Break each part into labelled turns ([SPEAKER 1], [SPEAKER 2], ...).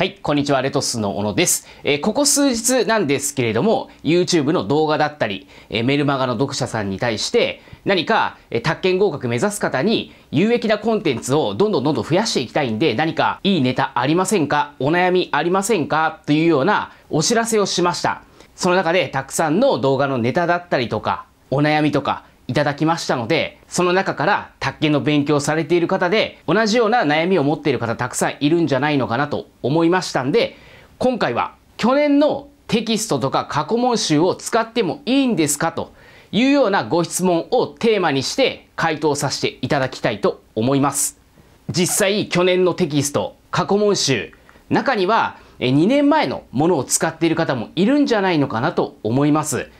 [SPEAKER 1] はい、こんにちは、レトスの小野です。えー、ここ数日なんですけれども、YouTube の動画だったり、えー、メルマガの読者さんに対して、何か、えー、宅建合格目指す方に、有益なコンテンツをどんどんどんどん増やしていきたいんで、何かいいネタありませんかお悩みありませんかというようなお知らせをしました。その中で、たくさんの動画のネタだったりとか、お悩みとか、いただきましたので、その中から宅建の勉強されている方で、同じような悩みを持っている方たくさんいるんじゃないのかなと思いましたんで、今回は去年のテキストとか過去問集を使ってもいいんですかというようなご質問をテーマにして回答させていただきたいと思います。実際去年のテキスト、過去問集、中には2年前のものを使っている方もいるんじゃないのかなと思います。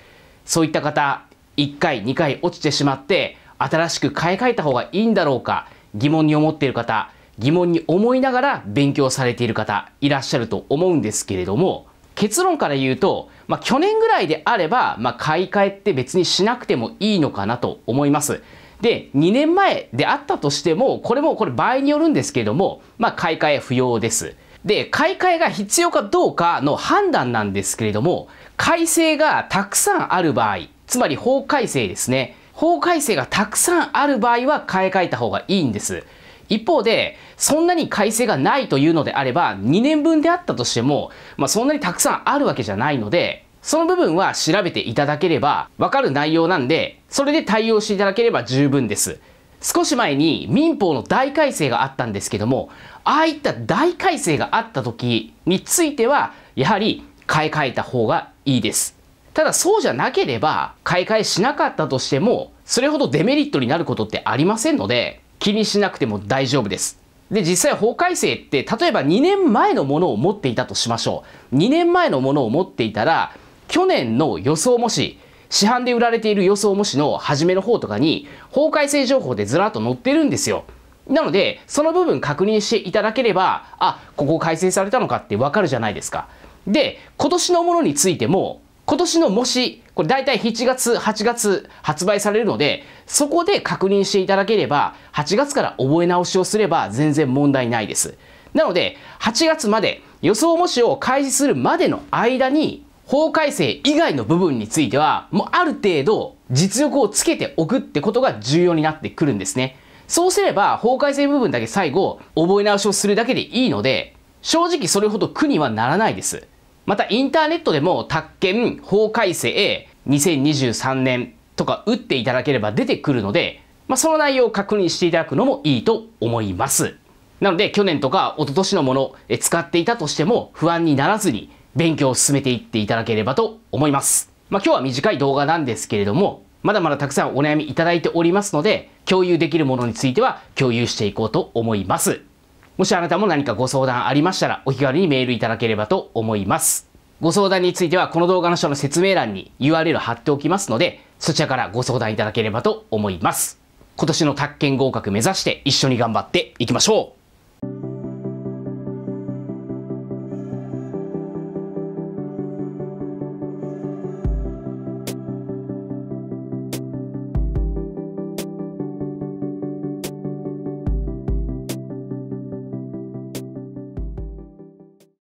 [SPEAKER 1] そういった方、1回、2回落ちてしまって、新しく買い替えた方がいいんだろうか、疑問に思っている方、疑問に思いながら勉強されている方、いらっしゃると思うんですけれども、結論から言うと、まあ、去年ぐらいであれば、まあ、買い替えって別にしなくてもいいのかなと思います。で、2年前であったとしても、これもこれ場合によるんですけども、まあ、買い替え不要です。で、買い替えが必要かどうかの判断なんですけれども、改正がたくさんある場合、つまり法改正ですね。法改正がたくさんある場合は買い替えた方がいいんです。一方で、そんなに改正がないというのであれば、2年分であったとしても、まあ、そんなにたくさんあるわけじゃないので、その部分は調べていただければ、わかる内容なんで、それで対応していただければ十分です。少し前に民法の大改正があったんですけども、ああいった大改正があった時については、やはり買い替えた方がいいです。ただそうじゃなければ買い替えしなかったとしてもそれほどデメリットになることってありませんので気にしなくても大丈夫です。で、実際法改正って例えば2年前のものを持っていたとしましょう。2年前のものを持っていたら去年の予想模試市販で売られている予想模試の初めの方とかに法改正情報でずらっと載ってるんですよ。なので、その部分確認していただければ、あ、ここ改正されたのかってわかるじゃないですか。で、今年のものについても、今年の模試、これ大体7月、8月発売されるので、そこで確認していただければ、8月から覚え直しをすれば全然問題ないです。なので、8月まで予想模試を開始するまでの間に、法改正以外の部分については、もうある程度実力をつけておくってことが重要になってくるんですね。そうすれば、法改正部分だけ最後、覚え直しをするだけでいいので、正直それほど苦にはならないです。またインターネットでも宅建法改正2023年とか打っていただければ出てくるので、まあ、その内容を確認していただくのもいいと思います。なので去年とか一昨年のもの使っていたとしても不安にならずに勉強を進めていっていただければと思います。まあ、今日は短い動画なんですけれども、まだまだたくさんお悩みいただいておりますので、共有できるものについては共有していこうと思います。もしあなたも何かご相談ありましたら、お気軽にメールいただければと思います。ご相談については、この動画の下の説明欄に URL 貼っておきますので、そちらからご相談いただければと思います。今年の宅建合格目指して一緒に頑張っていきましょう